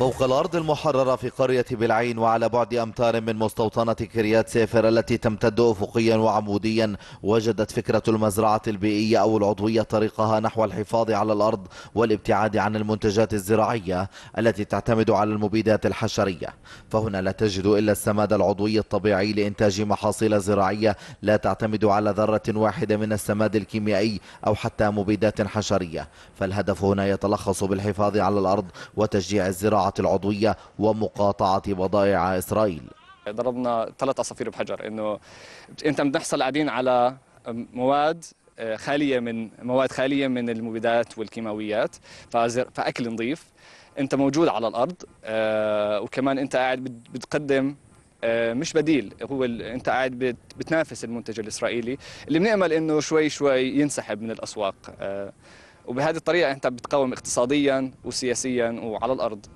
فوق الأرض المحررة في قرية بالعين وعلى بعد أمتار من مستوطنة كريات سيفر التي تمتد أفقيا وعموديا وجدت فكرة المزرعة البيئية أو العضوية طريقها نحو الحفاظ على الأرض والابتعاد عن المنتجات الزراعية التي تعتمد على المبيدات الحشرية فهنا لا تجد إلا السماد العضوي الطبيعي لإنتاج محاصيل زراعية لا تعتمد على ذرة واحدة من السماد الكيميائي أو حتى مبيدات حشرية فالهدف هنا يتلخص بالحفاظ على الأرض وتشجيع الزراعة العضوية ومقاطعة بضائع إسرائيل ضربنا ثلاث عصافير بحجر انه انت بنحصل قاعدين على مواد آه، خاليه من مواد خاليه من المبيدات والكيماويات فاكل نظيف انت موجود على الارض آه، وكمان انت قاعد بتقدم آه، مش بديل هو انت قاعد بتنافس المنتج الاسرائيلي اللي بنامل انه شوي شوي ينسحب من الاسواق وبهذه الطريقه انت بتقاوم اقتصاديا وسياسيا وعلى الارض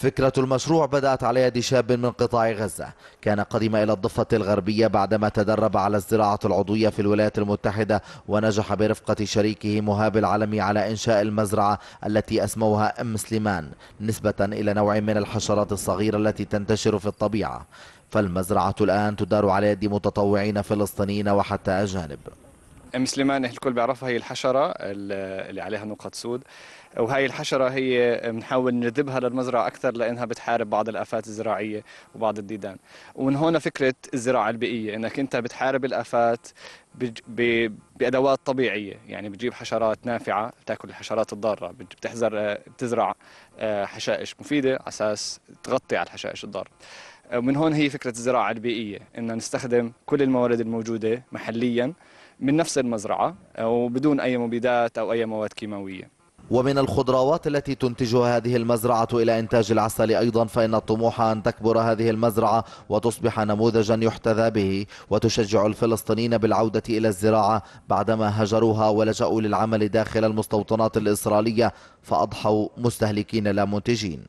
فكرة المشروع بدأت على يد شاب من قطاع غزة كان قدم إلى الضفة الغربية بعدما تدرب على الزراعة العضوية في الولايات المتحدة ونجح برفقة شريكه مهاب العلمي على إنشاء المزرعة التي أسموها أم سليمان نسبة إلى نوع من الحشرات الصغيرة التي تنتشر في الطبيعة فالمزرعة الآن تدار على يد متطوعين فلسطينيين وحتى أجانب ام سليمان الكل بيعرفها هي الحشره اللي عليها نقط سود وهي الحشره هي بنحاول نجذبها للمزرعه اكثر لانها بتحارب بعض الافات الزراعيه وبعض الديدان ومن هون فكره الزراعه البيئيه انك انت بتحارب الافات بادوات طبيعيه يعني بتجيب حشرات نافعه بتاكل الحشرات الضاره بتحذر بتزرع آه، حشائش مفيده على اساس تغطي على الحشائش الضاره ومن هون هي فكره الزراعه البيئيه ان نستخدم كل الموارد الموجوده محليا من نفس المزرعة وبدون أي مبيدات أو أي مواد كيماوية ومن الخضروات التي تنتجها هذه المزرعة إلى إنتاج العسل أيضا فإن الطموح أن تكبر هذه المزرعة وتصبح نموذجا يحتذى به وتشجع الفلسطينيين بالعودة إلى الزراعة بعدما هجروها ولجأوا للعمل داخل المستوطنات الإسرائيلية فأضحوا مستهلكين لا منتجين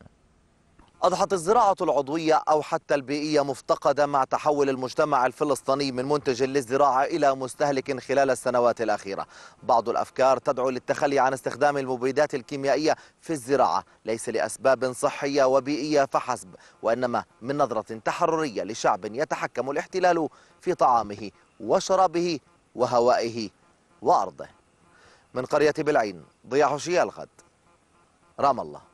أضحت الزراعة العضوية أو حتى البيئية مفتقدة مع تحول المجتمع الفلسطيني من منتج للزراعة إلى مستهلك خلال السنوات الأخيرة بعض الأفكار تدعو للتخلي عن استخدام المبيدات الكيميائية في الزراعة ليس لأسباب صحية وبيئية فحسب وإنما من نظرة تحررية لشعب يتحكم الاحتلال في طعامه وشرابه وهوائه وأرضه من قرية بالعين ضياح حشي رام الله